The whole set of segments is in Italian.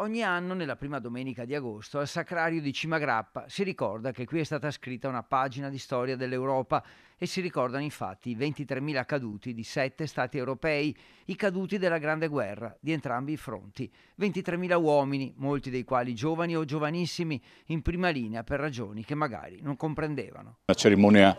Ogni anno, nella prima domenica di agosto, al sacrario di Cimagrappa si ricorda che qui è stata scritta una pagina di storia dell'Europa e si ricordano infatti i 23.000 caduti di sette stati europei, i caduti della Grande Guerra di entrambi i fronti. 23.000 uomini, molti dei quali giovani o giovanissimi, in prima linea per ragioni che magari non comprendevano. Una cerimonia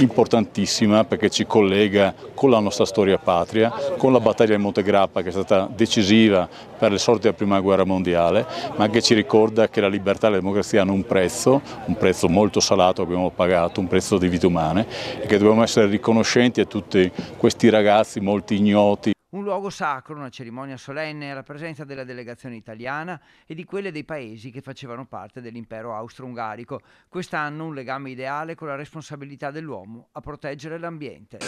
importantissima perché ci collega con la nostra storia patria, con la battaglia di Monte Grappa che è stata decisiva per le sorti della Prima Guerra Mondiale mondiale, ma anche ci ricorda che la libertà e la democrazia hanno un prezzo, un prezzo molto salato che abbiamo pagato, un prezzo di vite umane e che dobbiamo essere riconoscenti a tutti questi ragazzi, molti ignoti. Un luogo sacro, una cerimonia solenne alla presenza della delegazione italiana e di quelle dei paesi che facevano parte dell'impero austro-ungarico. Quest'anno un legame ideale con la responsabilità dell'uomo a proteggere l'ambiente.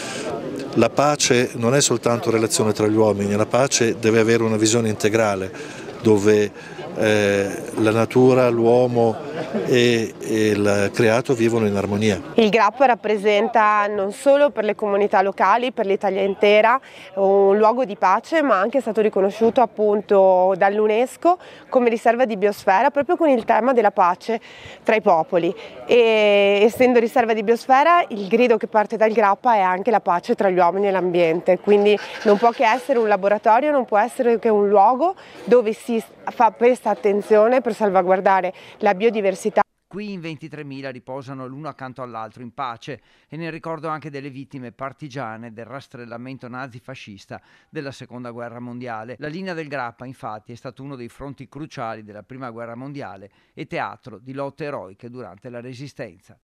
La pace non è soltanto relazione tra gli uomini, la pace deve avere una visione integrale dove eh, la natura, l'uomo e, e il creato vivono in armonia. Il Grappa rappresenta non solo per le comunità locali, per l'Italia intera, un luogo di pace, ma anche è stato riconosciuto appunto dall'UNESCO come riserva di biosfera proprio con il tema della pace tra i popoli. E essendo riserva di biosfera, il grido che parte dal Grappa è anche la pace tra gli uomini e l'ambiente, quindi non può che essere un laboratorio, non può essere che un luogo dove si fa presta attenzione per salvaguardare la biodiversità qui in 23.000 riposano l'uno accanto all'altro in pace e nel ricordo anche delle vittime partigiane del rastrellamento nazifascista della Seconda Guerra Mondiale. La linea del Grappa infatti è stato uno dei fronti cruciali della Prima Guerra Mondiale e teatro di lotte eroiche durante la Resistenza.